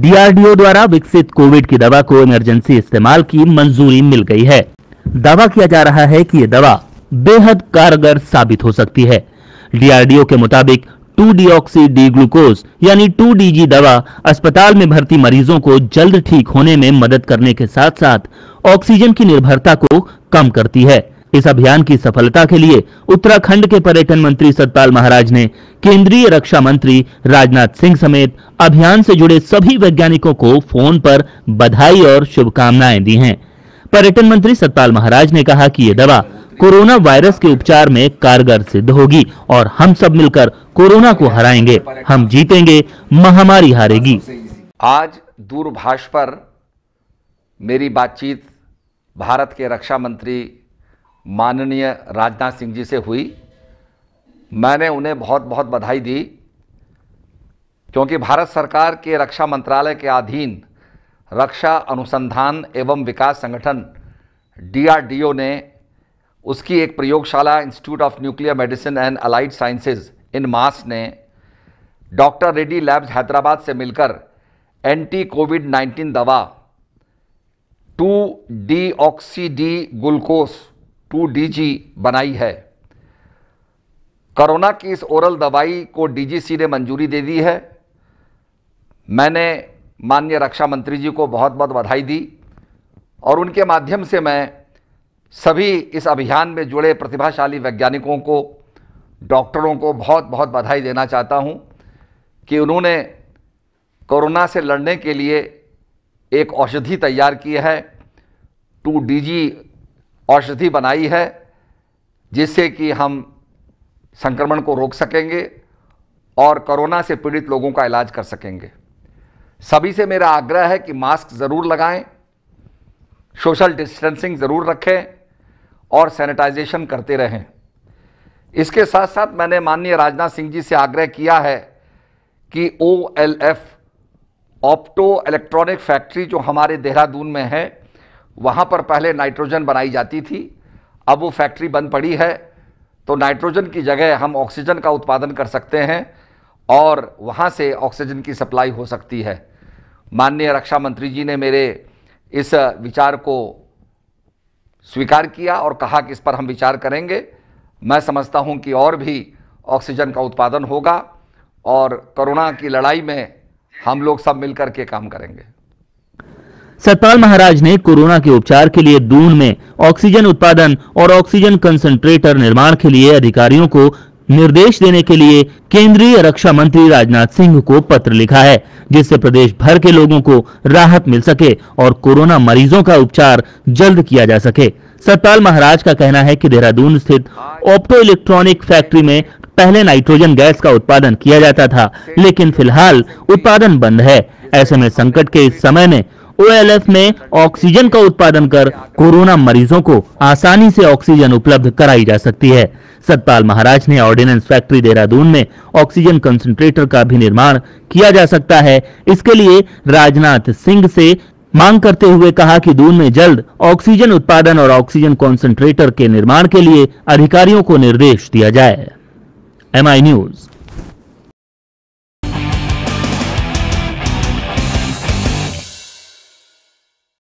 DRDO द्वारा विकसित Covid की दवा को इमरजेंसी इस्तेमाल की मंजूरी मिल गई है दावा किया जा रहा है कि ये दवा बेहद कारगर साबित हो सकती है डीआरडीओ के मुताबिक टू डीऑक्सी डी ग्लूकोज यानी टू डीजी दवा अस्पताल में भर्ती मरीजों को जल्द ठीक होने में मदद करने के साथ साथ ऑक्सीजन की निर्भरता को कम करती है इस अभियान की सफलता के लिए उत्तराखंड के पर्यटन मंत्री सतपाल महाराज ने केंद्रीय रक्षा मंत्री राजनाथ सिंह समेत अभियान से जुड़े सभी वैज्ञानिकों को फोन पर बधाई और शुभकामनाएं दी हैं पर्यटन मंत्री सतपाल महाराज ने कहा कि ये दवा कोरोना वायरस के उपचार में कारगर सिद्ध होगी और हम सब मिलकर कोरोना को हराएंगे हम जीतेंगे महामारी हारेगी आज दूरभाष पर मेरी बातचीत भारत के रक्षा मंत्री माननीय राजनाथ सिंह जी से हुई मैंने उन्हें बहुत बहुत बधाई दी क्योंकि भारत सरकार के रक्षा मंत्रालय के अधीन रक्षा अनुसंधान एवं विकास संगठन डीआरडीओ ने उसकी एक प्रयोगशाला institute of nuclear medicine and allied sciences INMAS ने डॉक्टर रेड्डी लैब्स हैदराबाद से मिलकर एंटी कोविड 19 दवा two deoxy D glucose two DG बनाई है कोरोना की इस ओरल दवाई को डीजीसी ने मंजूरी दे दी है मैंने माननीय रक्षा मंत्री जी को बहुत बहुत बधाई दी और उनके माध्यम से मैं सभी इस अभियान में जुड़े प्रतिभाशाली वैज्ञानिकों को डॉक्टरों को बहुत बहुत बधाई देना चाहता हूं कि उन्होंने कोरोना से लड़ने के लिए एक औषधि तैयार की है टू डीजी औषधि बनाई है जिससे कि हम संक्रमण को रोक सकेंगे और कोरोना से पीड़ित लोगों का इलाज कर सकेंगे सभी से मेरा आग्रह है कि मास्क ज़रूर लगाएं सोशल डिस्टेंसिंग ज़रूर रखें और सैनिटाइजेशन करते रहें इसके साथ साथ मैंने माननीय राजनाथ सिंह जी से आग्रह किया है कि O L F opto electronic factory जो हमारे देहरादून में है वहाँ पर पहले नाइट्रोजन बनाई जाती थी अब वो फैक्ट्री बंद पड़ी है तो नाइट्रोजन की जगह हम ऑक्सीजन का उत्पादन कर सकते हैं और वहाँ से ऑक्सीजन की सप्लाई हो सकती है माननीय रक्षा मंत्री जी ने मेरे इस विचार को स्वीकार किया और कहा कि इस पर हम विचार करेंगे मैं समझता हूँ कि और भी ऑक्सीजन का उत्पादन होगा और कोरोना की लड़ाई में हम लोग सब मिलकर के काम करेंगे सतपाल महाराज ने कोरोना के उपचार के लिए दून में ऑक्सीजन उत्पादन और ऑक्सीजन कंसंट्रेटर निर्माण के लिए अधिकारियों को निर्देश देने के लिए केंद्रीय रक्षा मंत्री राजनाथ सिंह को पत्र लिखा है जिससे प्रदेश भर के लोगों को राहत मिल सके और कोरोना मरीजों का उपचार जल्द किया जा सके सतपाल महाराज का कहना है कि देहरादून स्थित ऑप्टो इलेक्ट्रॉनिक फैक्ट्री में पहले नाइट्रोजन गैस का उत्पादन किया जाता था लेकिन फिलहाल उत्पादन बंद है ऐसे में संकट के इस समय में ओएलएफ में ऑक्सीजन का उत्पादन कर कोरोना मरीजों को आसानी से ऑक्सीजन उपलब्ध कराई जा सकती है सतपाल महाराज ने ऑर्डिनेंस फैक्ट्री देहरादून में ऑक्सीजन कंसंट्रेटर का भी निर्माण किया जा सकता है इसके लिए राजनाथ सिंह से मांग करते हुए कहा कि दून में जल्द ऑक्सीजन उत्पादन और ऑक्सीजन कॉन्सेंट्रेटर के निर्माण के लिए अधिकारियों को निर्देश दिया जाए एम न्यूज़